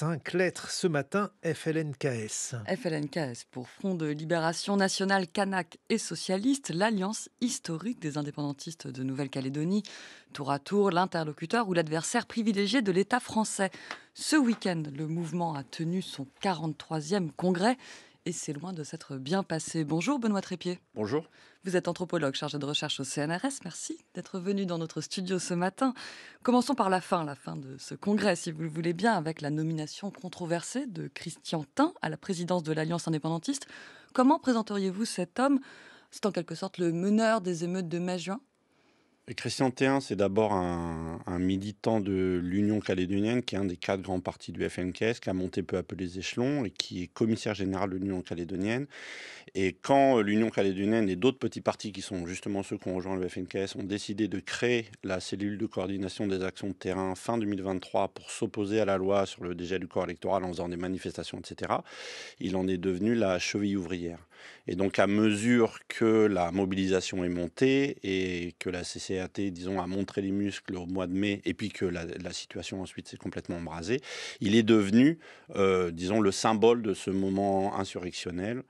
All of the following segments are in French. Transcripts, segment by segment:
Cinq lettres ce matin, FLNKS. FLNKS pour Front de Libération Nationale Kanak et Socialiste, l'alliance historique des indépendantistes de Nouvelle-Calédonie, tour à tour l'interlocuteur ou l'adversaire privilégié de l'État français. Ce week-end, le mouvement a tenu son 43e congrès et c'est loin de s'être bien passé. Bonjour Benoît Trépied. Bonjour. Vous êtes anthropologue chargé de recherche au CNRS. Merci d'être venu dans notre studio ce matin. Commençons par la fin, la fin de ce congrès, si vous le voulez bien, avec la nomination controversée de Christian Tin à la présidence de l'Alliance indépendantiste. Comment présenteriez-vous cet homme C'est en quelque sorte le meneur des émeutes de mai-juin Christian Théin, c'est d'abord un, militant de l'Union calédonienne, qui est un des quatre grands partis du FNKS, qui a monté peu à peu les échelons et qui est commissaire général de l'Union calédonienne. Et quand euh, l'Union calédonienne et d'autres petits partis, qui sont justement ceux qui ont rejoint le FNKS, ont décidé de créer la cellule de coordination des actions de terrain fin 2023 pour s'opposer à la loi sur le dégel du corps électoral en faisant des manifestations, etc., il en est devenu la cheville ouvrière. Et donc, à mesure que la mobilisation est montée et que la CCAT, a montré les muscles au mois de mai, et puis que la, situation ensuite s'est complètement embrasée, il est devenu, euh, disons, le symbole de ce moment insurrectionnel.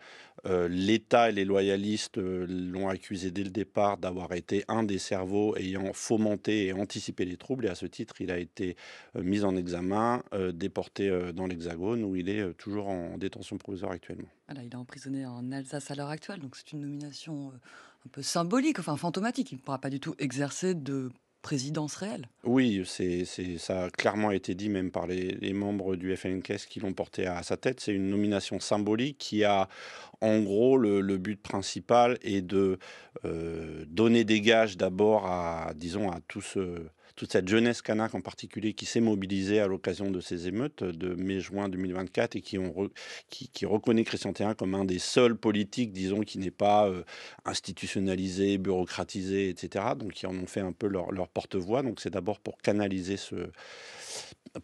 Euh, L'État et les loyalistes euh, l'ont accusé dès le départ d'avoir été un des cerveaux ayant fomenté et anticipé les troubles. Et à ce titre, il a été euh, mis en examen, déporté dans l'Hexagone, où il est toujours en détention provisoire actuellement. il est emprisonné en Alsace à l'heure actuelle, donc c'est une nomination un peu symbolique, enfin fantomatique. Il ne pourra pas du tout exercer de présidence réelle. Oui, c'est, ça a clairement été dit même par les, membres du FNKS qui l'ont porté à, sa tête. C'est une nomination symbolique qui a, en gros, le, but principal est de euh, donner des gages d'abord à, disons, à tout ce euh, toute cette jeunesse canaque en particulier qui s'est mobilisée à l'occasion de ces émeutes de mai-juin 2024 et qui, ont qui, reconnaît Christian Théin comme un des seuls politiques, disons, qui n'est pas euh, institutionnalisé, bureaucratisé, etc. Donc, qui en ont fait un peu leur, leur porte-voix. Donc, c'est d'abord pour canaliser ce,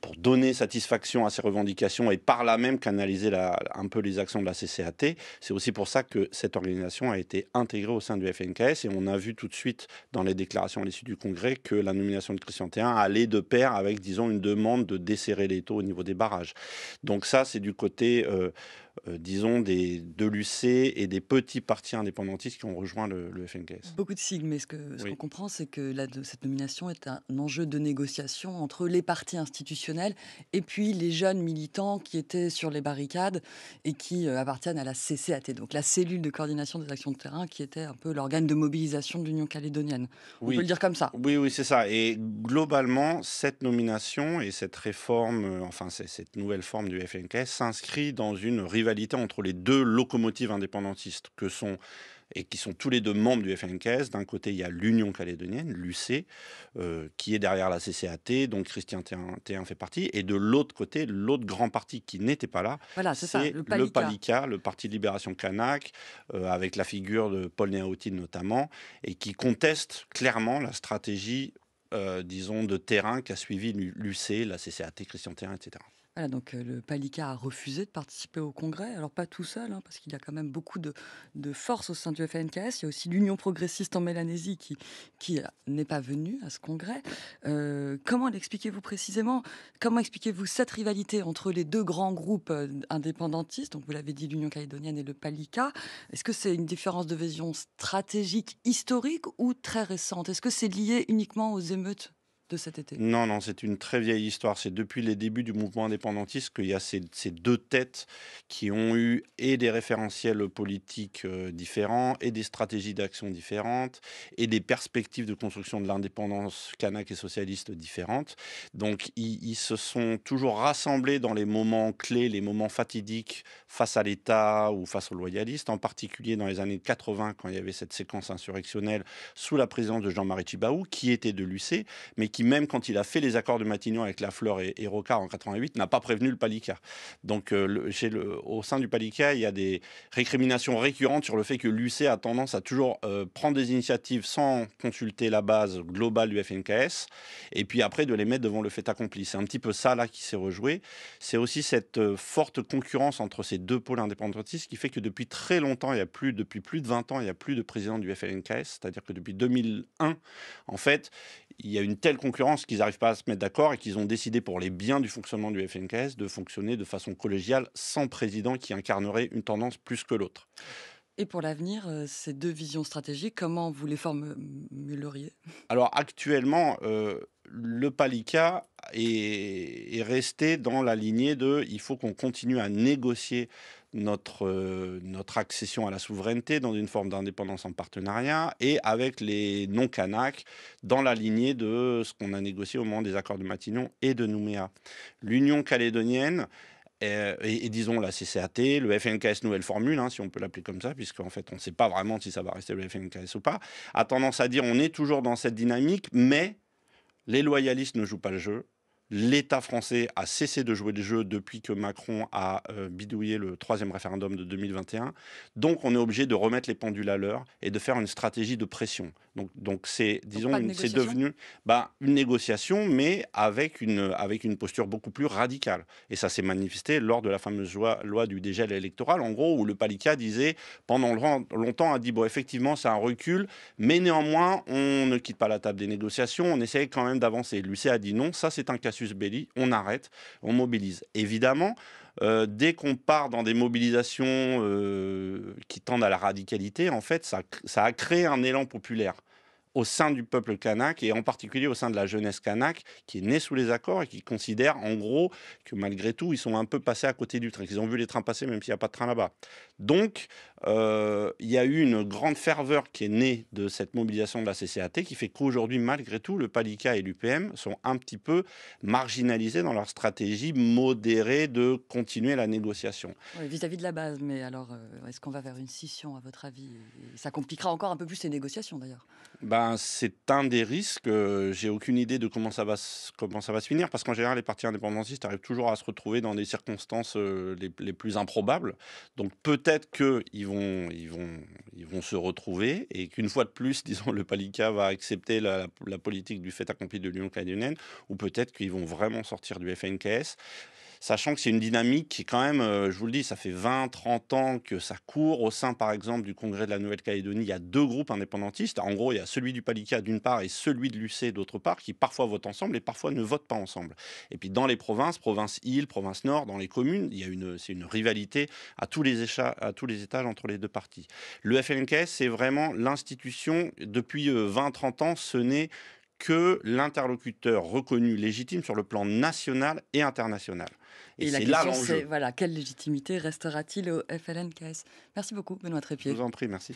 pour donner satisfaction à ces revendications et par là même canaliser un peu les actions de la CCAT. C'est aussi pour ça que cette organisation a été intégrée au sein du FNKS et on a vu tout de suite dans les déclarations à l'issue du Congrès que la nomination de Christian Théin allait de pair avec, disons, une demande de desserrer les taux au niveau des barrages. Donc ça, c'est du côté... Euh, euh, disons, des, de l'UC et des petits partis indépendantistes qui ont rejoint le, FNKS. Beaucoup de signes, mais ce qu'on ce comprend, c'est que cette nomination est un enjeu de négociation entre les partis institutionnels et puis les jeunes militants qui étaient sur les barricades et qui euh, appartiennent à la CCAT, donc la cellule de coordination des actions de terrain qui était un peu l'organe de mobilisation de l'Union calédonienne. On peut le dire comme ça. Oui, oui, c'est ça. Et globalement, cette nomination et cette réforme, euh, enfin cette nouvelle forme du FNKS s'inscrit dans une entre les deux locomotives indépendantistes que sont et qui sont tous les deux membres du FNKS. D'un côté, il y a l'Union calédonienne, l'UC, euh, qui est derrière la CCAT, dont Christian T1 fait partie. Et de l'autre côté, l'autre grand parti qui n'était pas là, c'est le, le le Parti de Libération Kanak, euh, avec la figure de Paul Néaoutin notamment, et qui conteste clairement la stratégie, euh, disons, de terrain qu'a suivi l'UC, la CCAT, Christian T1, etc donc euh, le Palika a refusé de participer au congrès. Alors pas tout seul, hein, parce qu'il y a quand même beaucoup de, de force au sein du FNKS. Il y a aussi l'Union progressiste en Mélanésie qui, qui euh, n'est pas venue à ce congrès. Euh, comment l'expliquez-vous précisément Comment expliquez-vous cette rivalité entre les deux grands groupes indépendantistes Donc vous l'avez dit, l'Union calédonienne et le Palika. Est-ce que c'est une différence de vision stratégique historique ou très récente Est-ce que c'est lié uniquement aux émeutes cet été Non, non, c'est une très vieille histoire. C'est depuis les débuts du mouvement indépendantiste qu'il y a ces, deux têtes qui ont eu et des référentiels politiques euh, différents, et des stratégies d'action différentes, et des perspectives de construction de l'indépendance kanak et socialiste différentes. Donc, ils, se sont toujours rassemblés dans les moments clés, les moments fatidiques face à l'État ou face aux loyalistes, en particulier dans les années 80, quand il y avait cette séquence insurrectionnelle sous la présidence de Jean-Marie Tjibaou, qui était de l'UC, mais qui qui, même quand il a fait les accords de Matignon avec La Fleur et, Rocard en 88, n'a pas prévenu le Palika. Donc, euh, au sein du Palika, il y a des récriminations récurrentes sur le fait que l'UC a tendance à toujours euh, prendre des initiatives sans consulter la base globale du FNKS, et puis après de les mettre devant le fait accompli. C'est un petit peu ça là qui s'est rejoué. C'est aussi cette euh, forte concurrence entre ces deux pôles indépendantistes qui fait que depuis très longtemps, il y a plus, depuis plus de 20 ans, il n'y a plus de président du FNKS, c'est-à-dire que depuis 2001, en fait, il y a une telle concurrence qu'ils n'arrivent pas à se mettre d'accord et qu'ils ont décidé pour les biens du fonctionnement du FNKS de fonctionner de façon collégiale sans président qui incarnerait une tendance plus que l'autre. Et pour l'avenir, euh, ces deux visions stratégiques, comment vous les formuleriez Alors actuellement, euh, le Palika est, est, resté dans la lignée de il faut qu'on continue à négocier notre, euh, notre accession à la souveraineté dans une forme d'indépendance en partenariat et avec les non-Kanaks dans la lignée de ce qu'on a négocié au moment des accords de Matignon et de Nouméa. L'Union calédonienne, euh, et, disons la CCAT, le FNKS nouvelle formule, hein, si on peut l'appeler comme ça, puisqu'en fait on ne sait pas vraiment si ça va rester le FNKS ou pas, a tendance à dire on est toujours dans cette dynamique, mais les loyalistes ne jouent pas le jeu, L'État français a cessé de jouer le jeu depuis que Macron a euh, bidouillé le troisième référendum de 2021. Donc, on est obligé de remettre les pendules à l'heure et de faire une stratégie de pression. Donc, donc c'est, disons, c'est devenu bah, une négociation, mais avec une, avec une posture beaucoup plus radicale. Et ça s'est manifesté lors de la fameuse loi, du dégel électoral, en gros, où le Palika disait pendant longtemps, a dit, bon, effectivement, c'est un recul, mais néanmoins, on ne quitte pas la table des négociations, on essaye quand même d'avancer. L'UC a dit non, ça, c'est un cas Belli, on arrête, on mobilise. Évidemment, euh, dès qu'on part dans des mobilisations euh, qui tendent à la radicalité, en fait, ça, ça, a créé un élan populaire au sein du peuple kanak et en particulier au sein de la jeunesse kanak qui est née sous les accords et qui considère en gros que malgré tout ils sont un peu passés à côté du train, qu'ils ont vu les trains passer même s'il n'y a pas de train là-bas. Donc, euh, il y a eu une grande ferveur qui est née de cette mobilisation de la CCAT qui fait qu'aujourd'hui, malgré tout, le Palika et l'UPM sont un petit peu marginalisés dans leur stratégie modérée de continuer la négociation. Vis-à-vis de la base, mais alors, euh, est-ce qu'on va vers une scission, à votre avis Ça compliquera encore un peu plus ces négociations, d'ailleurs. Ben, c'est un des risques. Euh, j'ai aucune idée de comment ça va, comment ça va se finir, parce qu'en général, les partis indépendantistes arrivent toujours à se retrouver dans des circonstances les, les plus improbables. Donc, peut peut-être qu'ils vont, ils vont, ils vont se retrouver et qu'une fois de plus, disons, le Palika va accepter la, politique du fait accompli de l'Union canadienne, ou peut-être qu'ils vont vraiment sortir du FNKS sachant que c'est une dynamique qui, quand même, euh, je vous le dis, ça fait 20, 30 ans que ça court. Au sein, par exemple, du Congrès de la Nouvelle-Calédonie, il y a deux groupes indépendantistes. En gros, il y a celui du Palika d'une part et celui de l'UC d'autre part, qui parfois votent ensemble et parfois ne votent pas ensemble. Et puis, dans les provinces, province-île, province-nord, dans les communes, il y a une, c'est une rivalité à tous, les à tous les étages entre les deux parties. Le FNK, c'est vraiment l'institution, depuis 20-30 euh, ans, ce n'est que l'interlocuteur reconnu légitime sur le plan national et international. Et, il c'est Voilà, quelle légitimité restera-t-il au FLNKS Merci beaucoup, Benoît Trépied. Je vous en prie, merci.